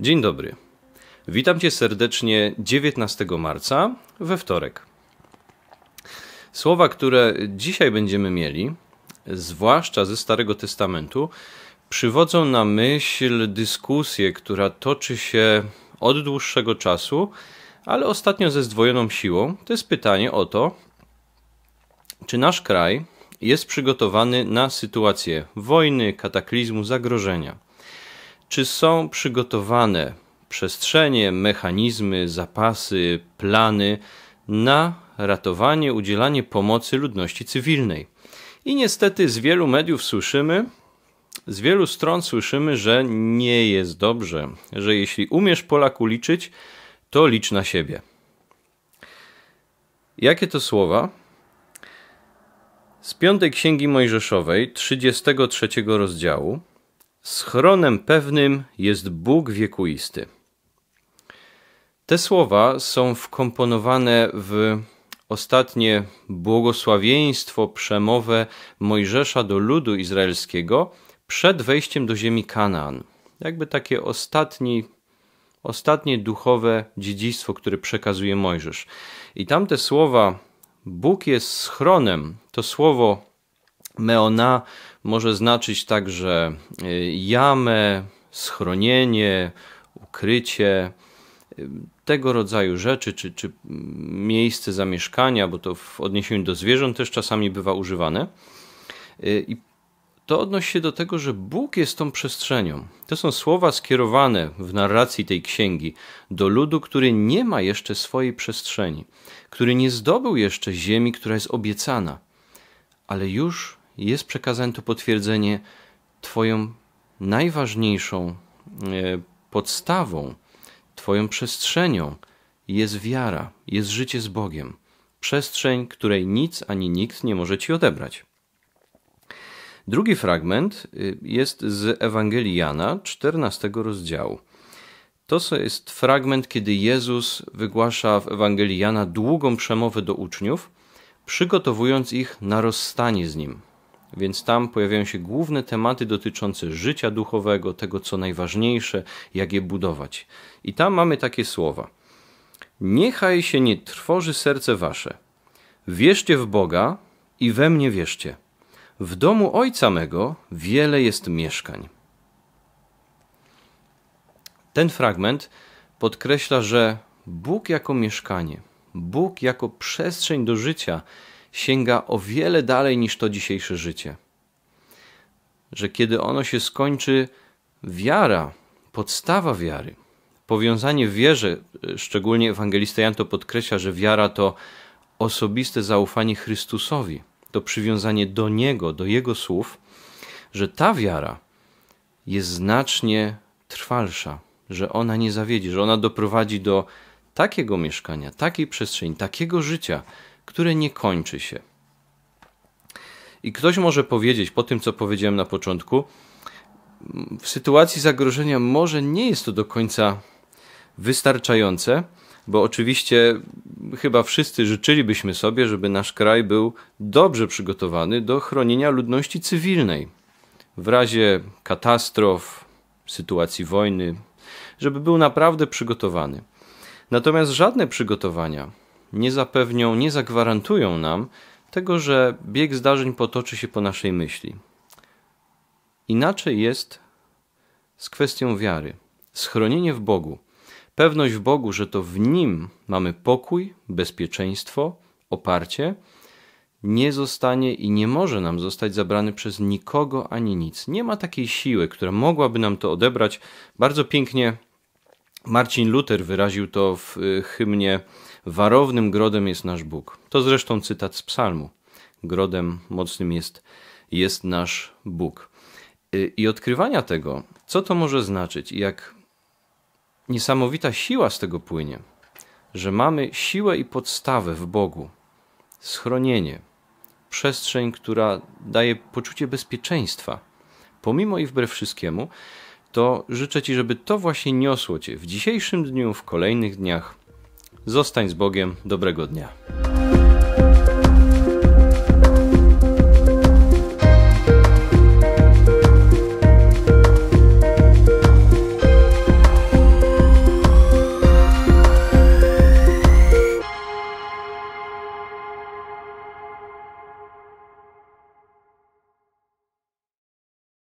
Dzień dobry. Witam Cię serdecznie 19 marca we wtorek. Słowa, które dzisiaj będziemy mieli, zwłaszcza ze Starego Testamentu, przywodzą na myśl dyskusję, która toczy się od dłuższego czasu, ale ostatnio ze zdwojoną siłą. To jest pytanie o to, czy nasz kraj jest przygotowany na sytuację wojny, kataklizmu, zagrożenia. Czy są przygotowane przestrzenie, mechanizmy, zapasy, plany na ratowanie, udzielanie pomocy ludności cywilnej? I niestety z wielu mediów słyszymy, z wielu stron słyszymy, że nie jest dobrze, że jeśli umiesz Polaku liczyć, to licz na siebie. Jakie to słowa? Z piątej księgi Mojżeszowej, 33 rozdziału, Schronem pewnym jest Bóg wiekuisty. Te słowa są wkomponowane w ostatnie błogosławieństwo, przemowę Mojżesza do ludu izraelskiego przed wejściem do ziemi Kanaan. Jakby takie ostatni, ostatnie duchowe dziedzictwo, które przekazuje Mojżesz. I tamte słowa Bóg jest schronem, to słowo meona może znaczyć także y, jamę, schronienie, ukrycie, y, tego rodzaju rzeczy, czy, czy miejsce zamieszkania, bo to w odniesieniu do zwierząt też czasami bywa używane. Y, I to odnosi się do tego, że Bóg jest tą przestrzenią. To są słowa skierowane w narracji tej księgi do ludu, który nie ma jeszcze swojej przestrzeni, który nie zdobył jeszcze ziemi, która jest obiecana, ale już jest przekazane to potwierdzenie Twoją najważniejszą e, podstawą, Twoją przestrzenią jest wiara, jest życie z Bogiem. Przestrzeń, której nic ani nikt nie może Ci odebrać. Drugi fragment e, jest z Ewangelii Jana, 14 rozdziału. To jest fragment, kiedy Jezus wygłasza w Ewangelii Jana długą przemowę do uczniów, przygotowując ich na rozstanie z Nim, więc tam pojawiają się główne tematy dotyczące życia duchowego, tego co najważniejsze, jak je budować. I tam mamy takie słowa: Niechaj się nie trwoży serce wasze. Wierzcie w Boga i we mnie wierzcie. W domu ojca mego wiele jest mieszkań. Ten fragment podkreśla, że Bóg jako mieszkanie, Bóg jako przestrzeń do życia sięga o wiele dalej niż to dzisiejsze życie. Że kiedy ono się skończy, wiara, podstawa wiary, powiązanie wierzy, szczególnie ewangelista Jan to podkreśla, że wiara to osobiste zaufanie Chrystusowi, to przywiązanie do Niego, do Jego słów, że ta wiara jest znacznie trwalsza, że ona nie zawiedzi, że ona doprowadzi do takiego mieszkania, takiej przestrzeni, takiego życia, które nie kończy się. I ktoś może powiedzieć po tym, co powiedziałem na początku, w sytuacji zagrożenia może nie jest to do końca wystarczające, bo oczywiście chyba wszyscy życzylibyśmy sobie, żeby nasz kraj był dobrze przygotowany do chronienia ludności cywilnej w razie katastrof, sytuacji wojny, żeby był naprawdę przygotowany. Natomiast żadne przygotowania nie zapewnią, nie zagwarantują nam tego, że bieg zdarzeń potoczy się po naszej myśli. Inaczej jest z kwestią wiary. Schronienie w Bogu, pewność w Bogu, że to w Nim mamy pokój, bezpieczeństwo, oparcie, nie zostanie i nie może nam zostać zabrany przez nikogo ani nic. Nie ma takiej siły, która mogłaby nam to odebrać. Bardzo pięknie Marcin Luther wyraził to w y, hymnie warownym grodem jest nasz Bóg. To zresztą cytat z psalmu. Grodem mocnym jest, jest nasz Bóg. Y, I odkrywania tego, co to może znaczyć i jak niesamowita siła z tego płynie, że mamy siłę i podstawę w Bogu, schronienie, przestrzeń, która daje poczucie bezpieczeństwa. Pomimo i wbrew wszystkiemu, to życzę Ci, żeby to właśnie niosło Cię w dzisiejszym dniu, w kolejnych dniach, Zostań z Bogiem, dobrego dnia.